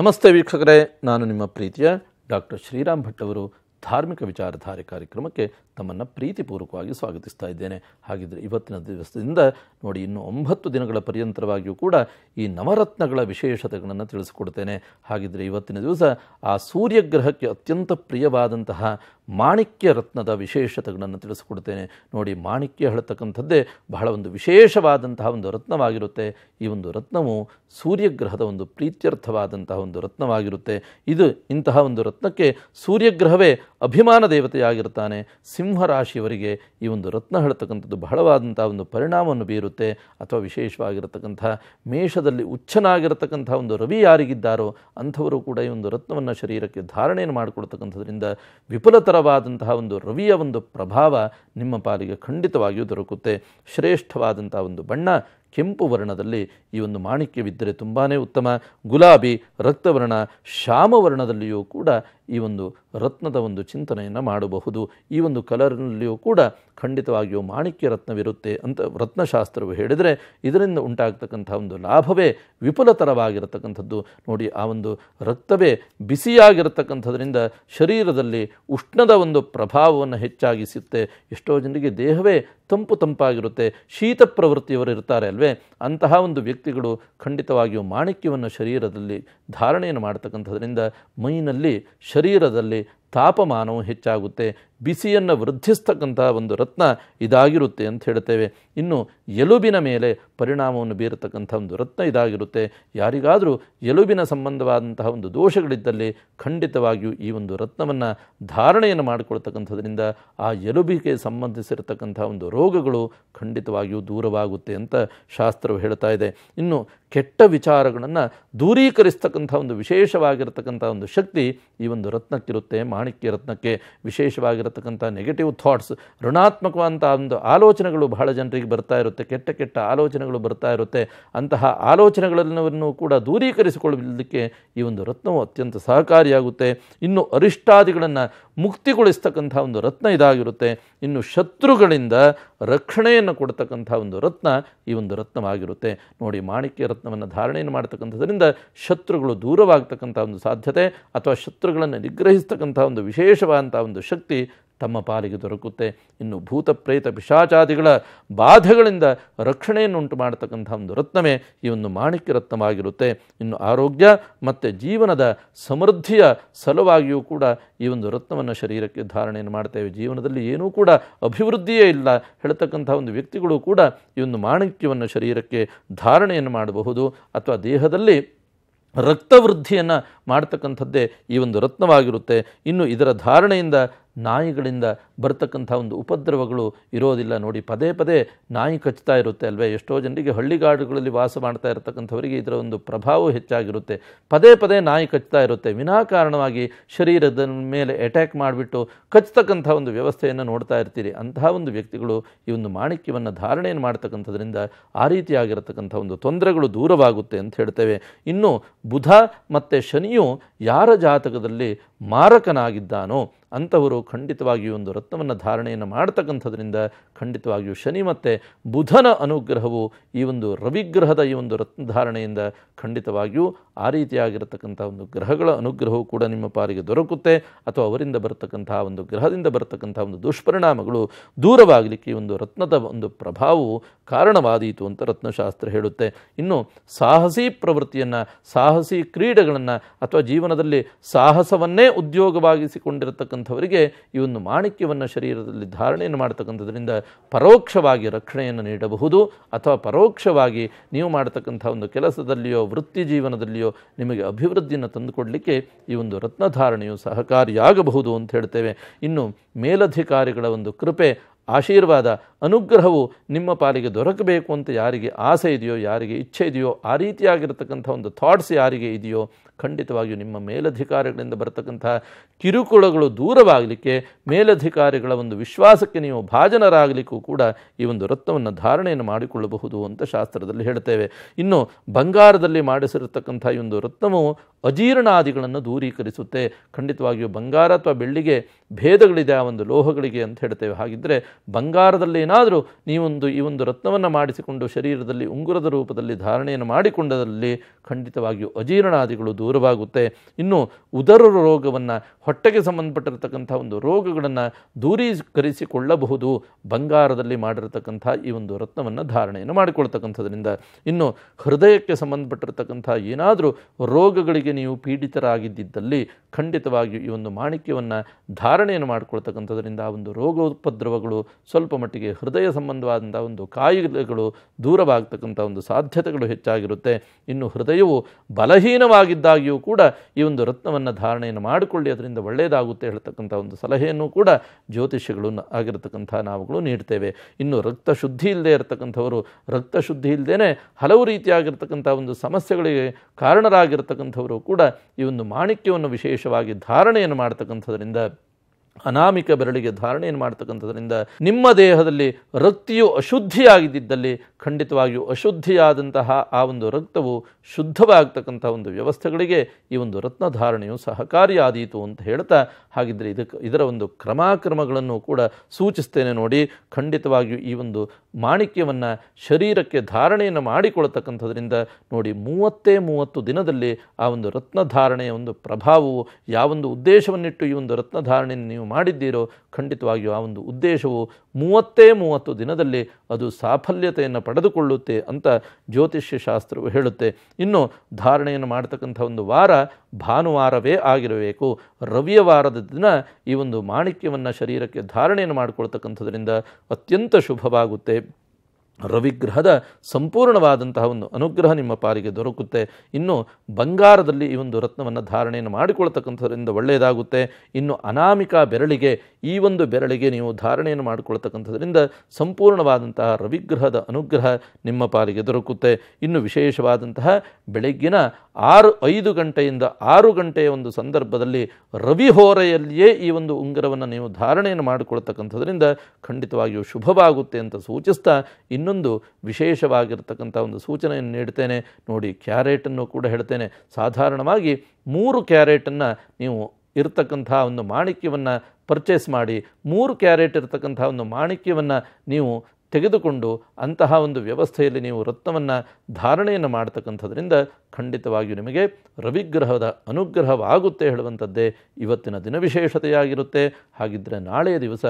ನಮಸ್ತೆ ವೀಕ್ಷಕರೇ ನಾನು ನಿಮ್ಮ ಪ್ರೀತಿಯ ಡಾಕ್ಟರ್ ಶ್ರೀರಾಮ್ ಭಟ್ ಅವರು ಧಾರ್ಮಿಕ ವಿಚಾರಧಾರೆ ಕಾರ್ಯಕ್ರಮಕ್ಕೆ ತಮ್ಮನ್ನು ಪ್ರೀತಿಪೂರ್ವಕವಾಗಿ ಸ್ವಾಗತಿಸ್ತಾ ಇದ್ದೇನೆ ಹಾಗಿದ್ದರೆ ಇವತ್ತಿನ ದಿವಸದಿಂದ ನೋಡಿ ಇನ್ನು ಒಂಬತ್ತು ದಿನಗಳ ಪರ್ಯಂತರವಾಗಿಯೂ ಕೂಡ ಈ ನವರತ್ನಗಳ ವಿಶೇಷತೆಗಳನ್ನು ತಿಳಿಸಿಕೊಡ್ತೇನೆ ಹಾಗಿದ್ದರೆ ಇವತ್ತಿನ ದಿವಸ ಆ ಸೂರ್ಯಗ್ರಹಕ್ಕೆ ಅತ್ಯಂತ ಪ್ರಿಯವಾದಂತಹ ಮಾಣಿಕ್ಯ ರತ್ನದ ವಿಶೇಷತೆಗಳನ್ನು ತಿಳಿಸಿಕೊಡ್ತೇನೆ ನೋಡಿ ಮಾಣಿಕ್ಯ ಹೇಳ್ತಕ್ಕಂಥದ್ದೇ ಬಹಳ ಒಂದು ವಿಶೇಷವಾದಂತಹ ಒಂದು ರತ್ನವಾಗಿರುತ್ತೆ ಈ ಒಂದು ರತ್ನವು ಸೂರ್ಯಗ್ರಹದ ಒಂದು ಪ್ರೀತ್ಯರ್ಥವಾದಂತಹ ಒಂದು ರತ್ನವಾಗಿರುತ್ತೆ ಇದು ಇಂತಹ ಒಂದು ರತ್ನಕ್ಕೆ ಸೂರ್ಯಗ್ರಹವೇ ಅಭಿಮಾನ ದೇವತೆಯಾಗಿರ್ತಾನೆ ಸಿಂಹರಾಶಿಯವರಿಗೆ ಈ ಒಂದು ರತ್ನ ಹೇಳ್ತಕ್ಕಂಥದ್ದು ಬಹಳವಾದಂಥ ಒಂದು ಪರಿಣಾಮವನ್ನು ಬೀರುತ್ತೆ ಅಥವಾ ವಿಶೇಷವಾಗಿರತಕ್ಕಂಥ ಮೇಷದಲ್ಲಿ ಉಚ್ಚನಾಗಿರತಕ್ಕಂಥ ಒಂದು ರವಿ ಯಾರಿಗಿದ್ದಾರೋ ಅಂಥವರು ಕೂಡ ಈ ಒಂದು ರತ್ನವನ್ನು ಶರೀರಕ್ಕೆ ಧಾರಣೆಯನ್ನು ಮಾಡಿಕೊಡ್ತಕ್ಕಂಥದ್ರಿಂದ ವಿಪುಲತರವಾದಂತಹ ಒಂದು ರವಿಯ ಒಂದು ಪ್ರಭಾವ ನಿಮ್ಮ ಪಾಲಿಗೆ ಖಂಡಿತವಾಗಿಯೂ ದೊರಕುತ್ತೆ ಶ್ರೇಷ್ಠವಾದಂಥ ಒಂದು ಬಣ್ಣ ಕೆಂಪು ವರ್ಣದಲ್ಲಿ ಈ ಒಂದು ಮಾಣಿಕ್ಯವಿದ್ದರೆ ತುಂಬಾ ಉತ್ತಮ ಗುಲಾಬಿ ರಕ್ತವರ್ಣ ಶ್ಯಾಮವರ್ಣದಲ್ಲಿಯೂ ಕೂಡ ಈ ಒಂದು ರತ್ನದ ಒಂದು ಚಿಂತನೆಯನ್ನು ಮಾಡಬಹುದು ಈ ಒಂದು ಕಲರ್ನಲ್ಲಿಯೂ ಕೂಡ ಖಂಡಿತವಾಗಿಯೂ ಮಾಣಿಕ್ಯ ರತ್ನವಿರುತ್ತೆ ಅಂತ ರತ್ನಶಾಸ್ತ್ರವು ಹೇಳಿದರೆ ಇದರಿಂದ ಉಂಟಾಗ್ತಕ್ಕಂಥ ಒಂದು ಲಾಭವೇ ವಿಪುಲತರವಾಗಿರತಕ್ಕಂಥದ್ದು ನೋಡಿ ಆ ಒಂದು ರಕ್ತವೇ ಬಿಸಿಯಾಗಿರತಕ್ಕಂಥದ್ರಿಂದ ಶರೀರದಲ್ಲಿ ಉಷ್ಣದ ಒಂದು ಪ್ರಭಾವವನ್ನು ಹೆಚ್ಚಾಗಿಸುತ್ತೆ ಎಷ್ಟೋ ಜನರಿಗೆ ದೇಹವೇ ತಂಪು ತಂಪಾಗಿರುತ್ತೆ ಶೀತ ಪ್ರವೃತ್ತಿಯವರು ಇರ್ತಾರೆ ಅಲ್ವೇ ಅಂತಹ ಒಂದು ವ್ಯಕ್ತಿಗಳು ಖಂಡಿತವಾಗಿಯೂ ಮಾಣಿಕ್ಯವನ್ನು ಶರೀರದಲ್ಲಿ ಧಾರಣೆಯನ್ನು ಮಾಡತಕ್ಕಂಥದ್ರಿಂದ ಮೈನಲ್ಲಿ ಶರೀರದಲ್ಲಿ ತಾಪಮಾನವು ಹೆಚ್ಚಾಗುತ್ತೆ ಬಿಸಿಯನ್ನು ವೃದ್ಧಿಸ್ತಕ್ಕಂಥ ಒಂದು ರತ್ನ ಇದಾಗಿರುತ್ತೆ ಅಂತ ಹೇಳ್ತೇವೆ ಇನ್ನು ಎಲುಬಿನ ಮೇಲೆ ಪರಿಣಾಮವನ್ನು ಬೀರತಕ್ಕಂಥ ಒಂದು ರತ್ನ ಇದಾಗಿರುತ್ತೆ ಯಾರಿಗಾದರೂ ಎಲುಬಿನ ಸಂಬಂಧವಾದಂತಹ ಒಂದು ದೋಷಗಳಿದ್ದಲ್ಲಿ ಖಂಡಿತವಾಗಿಯೂ ಈ ಒಂದು ರತ್ನವನ್ನು ಧಾರಣೆಯನ್ನು ಮಾಡಿಕೊಳ್ತಕ್ಕಂಥದ್ರಿಂದ ಆ ಎಲುಬಿಗೆ ಸಂಬಂಧಿಸಿರತಕ್ಕಂಥ ಒಂದು ರೋಗಗಳು ಖಂಡಿತವಾಗಿಯೂ ದೂರವಾಗುತ್ತೆ ಅಂತ ಶಾಸ್ತ್ರವು ಹೇಳ್ತಾ ಇದೆ ಇನ್ನು ಕೆಟ್ಟ ವಿಚಾರಗಳನ್ನು ದೂರೀಕರಿಸ್ತಕ್ಕಂಥ ಒಂದು ವಿಶೇಷವಾಗಿರತಕ್ಕಂಥ ಒಂದು ಶಕ್ತಿ ಈ ಒಂದು ರತ್ನಕ್ಕಿರುತ್ತೆ ಮಾಣಿಕ್ಯ ರತ್ನಕ್ಕೆ ವಿಶೇಷವಾಗಿರತಕ್ಕಂಥ ನೆಗೆಟಿವ್ ಥಾಟ್ಸ್ ಋಣಾತ್ಮಕವಂಥ ಒಂದು ಆಲೋಚನೆಗಳು ಬಹಳ ಜನರಿಗೆ ಬರ್ತಾ ಇರುತ್ತೆ ಕೆಟ್ಟ ಕೆಟ್ಟ ಆಲೋಚನೆಗಳು ಬರ್ತಾ ಇರುತ್ತೆ ಅಂತಹ ಆಲೋಚನೆಗಳನ್ನು ಕೂಡ ದೂರೀಕರಿಸಿಕೊಳ್ಳಲಿಕ್ಕೆ ಈ ಒಂದು ರತ್ನವು ಅತ್ಯಂತ ಸಹಕಾರಿಯಾಗುತ್ತೆ ಇನ್ನು ಅರಿಷ್ಟಾದಿಗಳನ್ನು ಮುಕ್ತಿಗೊಳಿಸ್ತಕ್ಕಂಥ ಒಂದು ರತ್ನ ಇದಾಗಿರುತ್ತೆ ಇನ್ನು ಶತ್ರುಗಳಿಂದ ರಕ್ಷಣೆಯನ್ನು ಕೊಡ್ತಕ್ಕಂಥ ಒಂದು ರತ್ನ ಈ ಒಂದು ರತ್ನವಾಗಿರುತ್ತೆ ನೋಡಿ ಮಾಣಿಕ್ಯ ರತ್ನ ನಮ್ಮನ್ನು ಧಾರಣೆಯನ್ನು ಮಾಡ್ತಕ್ಕಂಥದ್ರಿಂದ ಶತ್ರುಗಳು ದೂರವಾಗ್ತಕ್ಕಂಥ ಒಂದು ಸಾಧ್ಯತೆ ಅಥವಾ ಶತ್ರುಗಳನ್ನು ನಿಗ್ರಹಿಸ್ತಕ್ಕಂಥ ಒಂದು ವಿಶೇಷವಾದಂಥ ಒಂದು ಶಕ್ತಿ ತಮ್ಮ ಪಾಲಿಗೆ ದೊರಕುತ್ತೆ ಇನ್ನು ಭೂತ ಪ್ರೇತ ಪಿಶಾಚಾದಿಗಳ ಬಾಧೆಗಳಿಂದ ರಕ್ಷಣೆಯನ್ನುಂಟು ಮಾಡತಕ್ಕಂಥ ಒಂದು ರತ್ನವೇ ಈ ಒಂದು ಮಾಣಿಕ್ಯ ರತ್ನವಾಗಿರುತ್ತೆ ಇನ್ನು ಆರೋಗ್ಯ ಮತ್ತು ಜೀವನದ ಸಮೃದ್ಧಿಯ ಸಲುವಾಗಿಯೂ ಕೂಡ ಈ ಒಂದು ರತ್ನವನ್ನು ಶರೀರಕ್ಕೆ ಧಾರಣೆಯನ್ನು ಮಾಡ್ತೇವೆ ಜೀವನದಲ್ಲಿ ಏನೂ ಕೂಡ ಅಭಿವೃದ್ಧಿಯೇ ಇಲ್ಲ ಹೇಳ್ತಕ್ಕಂಥ ಒಂದು ವ್ಯಕ್ತಿಗಳು ಕೂಡ ಈ ಒಂದು ಮಾಣಿಕ್ಯವನ್ನು ಶರೀರಕ್ಕೆ ಧಾರಣೆಯನ್ನು ಮಾಡಬಹುದು ಅಥವಾ ದೇಹದಲ್ಲಿ ರಕ್ತವೃದ್ಧಿಯನ್ನು ಮಾಡ್ತಕ್ಕಂಥದ್ದೇ ಈ ಒಂದು ರತ್ನವಾಗಿರುತ್ತೆ ಇನ್ನು ಇದರ ಧಾರಣೆಯಿಂದ ನಾಯಿಗಳಿಂದ ಬರ್ತಕ್ಕಂಥ ಒಂದು ಉಪದ್ರವಗಳು ಇರೋದಿಲ್ಲ ನೋಡಿ ಪದೇ ಪದೇ ನಾಯಿ ಕಚ್ತಾ ಇರುತ್ತೆ ಅಲ್ವೇ ಎಷ್ಟೋ ಜನರಿಗೆ ಹಳ್ಳಿಗಾಡುಗಳಲ್ಲಿ ವಾಸ ಮಾಡ್ತಾ ಇರತಕ್ಕಂಥವರಿಗೆ ಇದರ ಒಂದು ಪ್ರಭಾವ ಹೆಚ್ಚಾಗಿರುತ್ತೆ ಪದೇ ಪದೇ ನಾಯಿ ಕಚ್ತಾ ಇರುತ್ತೆ ವಿನಾಕಾರಣವಾಗಿ ಶರೀರದ ಮೇಲೆ ಅಟ್ಯಾಕ್ ಮಾಡಿಬಿಟ್ಟು ಕಚ್ತಕ್ಕಂಥ ಒಂದು ವ್ಯವಸ್ಥೆಯನ್ನು ನೋಡ್ತಾ ಇರ್ತೀರಿ ಅಂತಹ ಒಂದು ವ್ಯಕ್ತಿಗಳು ಈ ಒಂದು ಮಾಣಿಕ್ಯವನ್ನು ಧಾರಣೆಯನ್ನು ಮಾಡ್ತಕ್ಕಂಥದ್ರಿಂದ ಆ ರೀತಿಯಾಗಿರತಕ್ಕಂಥ ಒಂದು ತೊಂದರೆಗಳು ದೂರವಾಗುತ್ತೆ ಅಂತ ಹೇಳ್ತೇವೆ ಇನ್ನು ಬುಧ ಮತ್ತು ಶನಿಯು ಯಾರ ಜಾತಕದಲ್ಲಿ ಮಾರಕನಾಗಿದ್ದಾನೋ ಅಂಥವರು ಖಂಡಿತವಾಗಿಯೂ ಒಂದು ರತ್ನವನ್ನು ಧಾರಣೆಯನ್ನು ಮಾಡ್ತಕ್ಕಂಥದ್ರಿಂದ ಖಂಡಿತವಾಗಿಯೂ ಶನಿ ಮತ್ತು ಬುಧನ ಅನುಗ್ರಹವು ಈ ಒಂದು ರವಿಗ್ರಹದ ಈ ಒಂದು ರತ್ನಧಾರಣೆಯಿಂದ ಖಂಡಿತವಾಗಿಯೂ ಆ ರೀತಿಯಾಗಿರತಕ್ಕಂಥ ಒಂದು ಗ್ರಹಗಳ ಅನುಗ್ರಹವು ಕೂಡ ನಿಮ್ಮ ಪಾಲಿಗೆ ದೊರಕುತ್ತೆ ಅಥವಾ ಅವರಿಂದ ಬರತಕ್ಕಂತಹ ಒಂದು ಗ್ರಹದಿಂದ ಬರತಕ್ಕಂಥ ಒಂದು ದುಷ್ಪರಿಣಾಮಗಳು ದೂರವಾಗಲಿಕ್ಕೆ ಈ ಒಂದು ರತ್ನದ ಒಂದು ಪ್ರಭಾವವು ಕಾರಣವಾದೀತು ಅಂತ ರತ್ನಶಾಸ್ತ್ರ ಹೇಳುತ್ತೆ ಇನ್ನು ಸಾಹಸಿ ಪ್ರವೃತ್ತಿಯನ್ನು ಸಾಹಸಿ ಕ್ರೀಡೆಗಳನ್ನು ಅಥವಾ ಜೀವನದಲ್ಲಿ ಸಾಹಸವನ್ನೇ ಉದ್ಯೋಗವಾಗಿಸಿಕೊಂಡಿರತಕ್ಕಂಥವರಿಗೆ ಈ ಒಂದು ಮಾಣಿಕ್ಯವನ್ನು ಶರೀರದಲ್ಲಿ ಧಾರಣೆಯನ್ನು ಮಾಡತಕ್ಕಂಥದ್ರಿಂದ ಪರೋಕ್ಷವಾಗಿ ರಕ್ಷಣೆಯನ್ನು ನೀಡಬಹುದು ಅಥವಾ ಪರೋಕ್ಷವಾಗಿ ನೀವು ಮಾಡತಕ್ಕಂಥ ಒಂದು ಕೆಲಸದಲ್ಲಿಯೋ ವೃತ್ತಿ ಜೀವನದಲ್ಲಿಯೋ ನಿಮಗೆ ಅಭಿವೃದ್ಧಿಯನ್ನು ತಂದುಕೊಡಲಿಕ್ಕೆ ಈ ಒಂದು ರತ್ನಧಾರಣೆಯು ಸಹಕಾರಿಯಾಗಬಹುದು ಅಂತ ಹೇಳ್ತೇವೆ ಇನ್ನು ಮೇಲಧಿಕಾರಿಗಳ ಒಂದು ಕೃಪೆ ಆಶೀರ್ವಾದ ಅನುಗ್ರಹವು ನಿಮ್ಮ ಪಾಲಿಗೆ ದೊರಕಬೇಕು ಅಂತ ಯಾರಿಗೆ ಆಸೆ ಇದೆಯೋ ಯಾರಿಗೆ ಇಚ್ಛೆ ಇದೆಯೋ ಆ ರೀತಿಯಾಗಿರತಕ್ಕಂಥ ಒಂದು ಥಾಟ್ಸ್ ಯಾರಿಗೆ ಇದೆಯೋ ಖಂಡಿತವಾಗಿಯೂ ನಿಮ್ಮ ಮೇಲಧಿಕಾರಿಗಳಿಂದ ಬರತಕ್ಕಂತಹ ಕಿರುಕುಳಗಳು ದೂರವಾಗಲಿಕ್ಕೆ ಮೇಲಧಿಕಾರಿಗಳ ಒಂದು ವಿಶ್ವಾಸಕ್ಕೆ ನೀವು ಭಾಜನರಾಗಲಿಕ್ಕೂ ಕೂಡ ಈ ಒಂದು ವೃತ್ತವನ್ನು ಧಾರಣೆಯನ್ನು ಮಾಡಿಕೊಳ್ಳಬಹುದು ಅಂತ ಶಾಸ್ತ್ರದಲ್ಲಿ ಹೇಳ್ತೇವೆ ಇನ್ನು ಬಂಗಾರದಲ್ಲಿ ಮಾಡಿಸಿರತಕ್ಕಂಥ ಈ ಒಂದು ವೃತ್ತವು ಅಜೀರ್ಣಾದಿಗಳನ್ನು ದೂರೀಕರಿಸುತ್ತೆ ಖಂಡಿತವಾಗಿಯೂ ಬಂಗಾರ ಅಥವಾ ಬೆಳ್ಳಿಗೆ ಭೇದಗಳಿದೆ ಆ ಒಂದು ಲೋಹಗಳಿಗೆ ಅಂತ ಹೇಳ್ತೇವೆ ಹಾಗಿದ್ದರೆ ಬಂಗಾರದಲ್ಲೇನಾದರೂ ನೀವೊಂದು ಈ ಒಂದು ರತ್ನವನ್ನು ಮಾಡಿಸಿಕೊಂಡು ಶರೀರದಲ್ಲಿ ಉಂಗುರದ ರೂಪದಲ್ಲಿ ಧಾರಣೆಯನ್ನು ಮಾಡಿಕೊಂಡದಲ್ಲಿ ಖಂಡಿತವಾಗಿಯೂ ಅಜೀರ್ಣಾದಿಗಳು ದೂರವಾಗುತ್ತೆ ಇನ್ನು ಉದರ ರೋಗವನ್ನು ಹೊಟ್ಟೆಗೆ ಸಂಬಂಧಪಟ್ಟಿರತಕ್ಕಂಥ ಒಂದು ರೋಗಗಳನ್ನು ದೂರೀಕರಿಸಿಕೊಳ್ಳಬಹುದು ಬಂಗಾರದಲ್ಲಿ ಮಾಡಿರತಕ್ಕಂಥ ಈ ಒಂದು ರತ್ನವನ್ನು ಧಾರಣೆಯನ್ನು ಮಾಡಿಕೊಳ್ತಕ್ಕಂಥದ್ರಿಂದ ಇನ್ನು ಹೃದಯಕ್ಕೆ ಸಂಬಂಧಪಟ್ಟಿರತಕ್ಕಂಥ ಏನಾದರೂ ರೋಗಗಳಿಗೆ ನೀವು ಪೀಡಿತರಾಗಿದ್ದಲ್ಲಿ ಖಂಡಿತವಾಗಿಯೂ ಈ ಒಂದು ಮಾಣಿಕ್ಯವನ್ನು ಧಾರಣೆ ನಿವಾರಣೆಯನ್ನು ಮಾಡಿಕೊಳ್ತಕ್ಕಂಥದ್ರಿಂದ ಆ ಒಂದು ರೋಗೋಪದ್ರವಗಳು ಸ್ವಲ್ಪ ಮಟ್ಟಿಗೆ ಹೃದಯ ಸಂಬಂಧವಾದಂಥ ಒಂದು ಕಾಯಿಲೆಗಳು ದೂರವಾಗ್ತಕ್ಕಂಥ ಒಂದು ಸಾಧ್ಯತೆಗಳು ಹೆಚ್ಚಾಗಿರುತ್ತೆ ಇನ್ನು ಹೃದಯವು ಬಲಹೀನವಾಗಿದ್ದಾಗಿಯೂ ಕೂಡ ಈ ಒಂದು ರತ್ನವನ್ನು ಧಾರಣೆಯನ್ನು ಮಾಡಿಕೊಳ್ಳಿ ಅದರಿಂದ ಒಳ್ಳೆಯದಾಗುತ್ತೆ ಹೇಳ್ತಕ್ಕಂಥ ಒಂದು ಸಲಹೆಯನ್ನು ಕೂಡ ಜ್ಯೋತಿಷ್ಯಗಳು ಆಗಿರತಕ್ಕಂಥ ನಾವುಗಳು ನೀಡ್ತೇವೆ ಇನ್ನು ರಕ್ತ ಶುದ್ಧಿ ಇಲ್ಲದೆ ಇರತಕ್ಕಂಥವರು ರಕ್ತ ಶುದ್ಧಿ ಇಲ್ಲದೇ ಹಲವು ರೀತಿಯಾಗಿರ್ತಕ್ಕಂಥ ಒಂದು ಸಮಸ್ಯೆಗಳಿಗೆ ಕಾರಣರಾಗಿರ್ತಕ್ಕಂಥವರು ಕೂಡ ಈ ಒಂದು ಮಾಣಿಕ್ಯವನ್ನು ವಿಶೇಷವಾಗಿ ಧಾರಣೆಯನ್ನು ಮಾಡ್ತಕ್ಕಂಥದ್ರಿಂದ ಅನಾಮಿಕ ಬೆರಳಿಗೆ ಧಾರಣೆಯನ್ನು ಮಾಡ್ತಕ್ಕಂಥದ್ರಿಂದ ನಿಮ್ಮ ದೇಹದಲ್ಲಿ ರಕ್ತಿಯು ಅಶುದ್ಧಿಯಾಗಿದ್ದಲ್ಲಿ ಖಂಡಿತವಾಗಿಯೂ ಅಶುದ್ಧಿಯಾದಂತಹ ಆ ಒಂದು ರಕ್ತವು ಶುದ್ಧವಾಗತಕ್ಕಂಥ ಒಂದು ವ್ಯವಸ್ಥೆಗಳಿಗೆ ಈ ಒಂದು ರತ್ನಧಾರಣೆಯು ಧಾರಣೆಯು ಸಹಕಾರಿಯಾದೀತು ಅಂತ ಹೇಳ್ತಾ ಹಾಗಿದ್ದರೆ ಇದಕ್ಕೆ ಇದರ ಒಂದು ಕ್ರಮಾಕ್ರಮಗಳನ್ನು ಕೂಡ ಸೂಚಿಸ್ತೇನೆ ನೋಡಿ ಖಂಡಿತವಾಗಿಯೂ ಈ ಒಂದು ಮಾಣಿಕ್ಯವನ್ನು ಶರೀರಕ್ಕೆ ಧಾರಣೆಯನ್ನು ಮಾಡಿಕೊಳ್ತಕ್ಕಂಥದ್ರಿಂದ ನೋಡಿ ಮೂವತ್ತೇ ಮೂವತ್ತು ದಿನದಲ್ಲಿ ಆ ಒಂದು ರತ್ನ ಧಾರಣೆಯ ಒಂದು ಪ್ರಭಾವವು ಯಾವೊಂದು ಉದ್ದೇಶವನ್ನಿಟ್ಟು ಈ ಒಂದು ರತ್ನ ನೀವು ನೀವು ಮಾಡಿದ್ದೀರೋ ಖಂಡಿತವಾಗಿಯೂ ಆ ಒಂದು ಉದ್ದೇಶವು ಮೂವತ್ತೇ ಮೂವತ್ತು ದಿನದಲ್ಲಿ ಅದು ಸಾಫಲ್ಯತೆಯನ್ನು ಪಡೆದುಕೊಳ್ಳುತ್ತೆ ಅಂತ ಜ್ಯೋತಿಷ್ಯ ಶಾಸ್ತ್ರವು ಹೇಳುತ್ತೆ ಇನ್ನು ಧಾರಣೆಯನ್ನು ಮಾಡತಕ್ಕಂಥ ಒಂದು ವಾರ ಭಾನುವಾರವೇ ಆಗಿರಬೇಕು ರವಿಯ ವಾರದ ದಿನ ಈ ಒಂದು ಮಾಣಿಕ್ಯವನ್ನು ಶರೀರಕ್ಕೆ ಧಾರಣೆಯನ್ನು ಮಾಡಿಕೊಳ್ತಕ್ಕಂಥದ್ರಿಂದ ಅತ್ಯಂತ ಶುಭವಾಗುತ್ತೆ ರವಿಗ್ರಹದ ಸಂಪೂರ್ಣವಾದಂತಹ ಒಂದು ಅನುಗ್ರಹ ನಿಮ್ಮ ಪಾಲಿಗೆ ದೊರಕುತ್ತೆ ಇನ್ನು ಬಂಗಾರದಲ್ಲಿ ಈ ಒಂದು ರತ್ನವನ್ನು ಧಾರಣೆಯನ್ನು ಮಾಡಿಕೊಳ್ತಕ್ಕಂಥದ್ರಿಂದ ಒಳ್ಳೆಯದಾಗುತ್ತೆ ಇನ್ನು ಅನಾಮಿಕ ಬೆರಳಿಗೆ ಈ ಒಂದು ಬೆರಳಿಗೆ ನೀವು ಧಾರಣೆಯನ್ನು ಮಾಡಿಕೊಳ್ತಕ್ಕಂಥದ್ರಿಂದ ಸಂಪೂರ್ಣವಾದಂತಹ ರವಿಗ್ರಹದ ಅನುಗ್ರಹ ನಿಮ್ಮ ಪಾಲಿಗೆ ದೊರಕುತ್ತೆ ಇನ್ನು ವಿಶೇಷವಾದಂತಹ ಬೆಳಗ್ಗಿನ ಆರು ಐದು ಗಂಟೆಯಿಂದ ಆರು ಗಂಟೆಯ ಒಂದು ಸಂದರ್ಭದಲ್ಲಿ ರವಿಹೋರೆಯಲ್ಲಿಯೇ ಹೋರೆಯಲ್ಲಿಯೇ ಈ ಒಂದು ಉಂಗರವನ್ನು ನೀವು ಧಾರಣೆಯನ್ನು ಮಾಡಿಕೊಳ್ತಕ್ಕಂಥದ್ರಿಂದ ಖಂಡಿತವಾಗಿಯೂ ಶುಭವಾಗುತ್ತೆ ಅಂತ ಸೂಚಿಸ್ತಾ ಇನ್ನು ಇನ್ನೊಂದು ವಿಶೇಷವಾಗಿರ್ತಕ್ಕಂಥ ಒಂದು ಸೂಚನೆಯನ್ನು ನೀಡ್ತೇನೆ ನೋಡಿ ಕ್ಯಾರೆಟನ್ನು ಕೂಡ ಹೇಳ್ತೇನೆ ಸಾಧಾರಣವಾಗಿ ಮೂರು ಕ್ಯಾರೆಟನ್ನು ನೀವು ಇರತಕ್ಕಂಥ ಒಂದು ಮಾಣಿಕ್ಯವನ್ನು ಪರ್ಚೇಸ್ ಮಾಡಿ ಮೂರು ಕ್ಯಾರೆಟ್ ಇರತಕ್ಕಂಥ ಒಂದು ಮಾಣಿಕ್ಯವನ್ನು ನೀವು ತೆಗೆದುಕೊಂಡು ಅಂತಹ ಒಂದು ವ್ಯವಸ್ಥೆಯಲ್ಲಿ ನೀವು ರತ್ನವನ್ನು ಧಾರಣೆಯನ್ನು ಮಾಡತಕ್ಕಂಥದ್ರಿಂದ ಖಂಡಿತವಾಗಿಯೂ ನಿಮಗೆ ರವಿಗ್ರಹದ ಅನುಗ್ರಹವಾಗುತ್ತೆ ಹೇಳುವಂಥದ್ದೇ ಇವತ್ತಿನ ದಿನವಿಶೇಷತೆಯಾಗಿರುತ್ತೆ ಹಾಗಿದ್ದರೆ ನಾಳೆಯ ದಿವಸ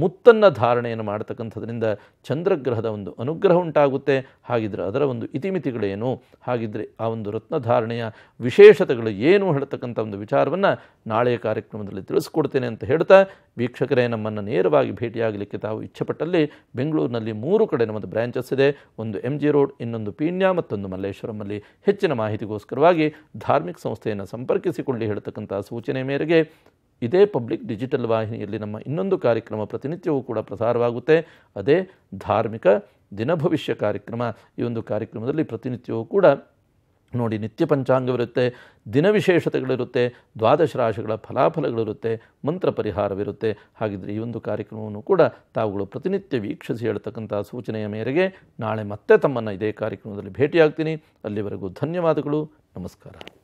ಮುತ್ತನ್ನು ಧಾರಣೆಯನ್ನು ಮಾಡತಕ್ಕಂಥದ್ರಿಂದ ಚಂದ್ರಗ್ರಹದ ಒಂದು ಅನುಗ್ರಹ ಉಂಟಾಗುತ್ತೆ ಹಾಗಿದ್ರೆ ಅದರ ಒಂದು ಇತಿಮಿತಿಗಳೇನು ಹಾಗಿದ್ರೆ ಆ ಒಂದು ರತ್ನಧಾರಣೆಯ ವಿಶೇಷತೆಗಳು ಏನು ಹೇಳ್ತಕ್ಕಂಥ ಒಂದು ವಿಚಾರವನ್ನು ನಾಳೆಯ ಕಾರ್ಯಕ್ರಮದಲ್ಲಿ ತಿಳಿಸ್ಕೊಡ್ತೇನೆ ಅಂತ ಹೇಳ್ತಾ ವೀಕ್ಷಕರೇ ನಮ್ಮನ್ನು ನೇರವಾಗಿ ಭೇಟಿಯಾಗಲಿಕ್ಕೆ ತಾವು ಇಚ್ಛೆಪಟ್ಟಲ್ಲಿ ಬೆಂಗಳೂರಿನಲ್ಲಿ ಮೂರು ಕಡೆ ನಮ್ಮದು ಬ್ರ್ಯಾಂಚಸ್ ಇದೆ ಒಂದು ಎಂ ಜಿ ರೋಡ್ ಇನ್ನೊಂದು ಪೀಣ್ಯ ಮತ್ತೊಂದು ಮಲ್ಲೇಶ್ವರಂನಲ್ಲಿ ಹೆಚ್ಚಿನ ಮಾಹಿತಿಗೋಸ್ಕರವಾಗಿ ಧಾರ್ಮಿಕ ಸಂಸ್ಥೆಯನ್ನು ಸಂಪರ್ಕಿಸಿಕೊಳ್ಳಿ ಹೇಳ್ತಕ್ಕಂಥ ಸೂಚನೆ ಮೇರೆಗೆ ಇದೇ ಪಬ್ಲಿಕ್ ಡಿಜಿಟಲ್ ವಾಹಿನಿಯಲ್ಲಿ ನಮ್ಮ ಇನ್ನೊಂದು ಕಾರ್ಯಕ್ರಮ ಪ್ರತಿನಿತ್ಯವೂ ಕೂಡ ಪ್ರಸಾರವಾಗುತ್ತೆ ಅದೇ ಧಾರ್ಮಿಕ ದಿನ ಭವಿಷ್ಯ ಕಾರ್ಯಕ್ರಮ ಈ ಒಂದು ಕಾರ್ಯಕ್ರಮದಲ್ಲಿ ಪ್ರತಿನಿತ್ಯವೂ ಕೂಡ ನೋಡಿ ನಿತ್ಯ ಪಂಚಾಂಗವಿರುತ್ತೆ ದಿನವಿಶೇಷತೆಗಳಿರುತ್ತೆ ದ್ವಾದಶ ರಾಶಿಗಳ ಫಲಾಫಲಗಳಿರುತ್ತೆ ಮಂತ್ರ ಪರಿಹಾರವಿರುತ್ತೆ ಹಾಗಿದ್ರೆ ಈ ಒಂದು ಕಾರ್ಯಕ್ರಮವನ್ನು ಕೂಡ ತಾವುಗಳು ಪ್ರತಿನಿತ್ಯ ವೀಕ್ಷಿಸಿ ಹೇಳ್ತಕ್ಕಂಥ ಸೂಚನೆಯ ಮೇರೆಗೆ ನಾಳೆ ಮತ್ತೆ ತಮ್ಮನ್ನು ಇದೇ ಕಾರ್ಯಕ್ರಮದಲ್ಲಿ ಭೇಟಿಯಾಗ್ತೀನಿ ಅಲ್ಲಿವರೆಗೂ ಧನ್ಯವಾದಗಳು ನಮಸ್ಕಾರ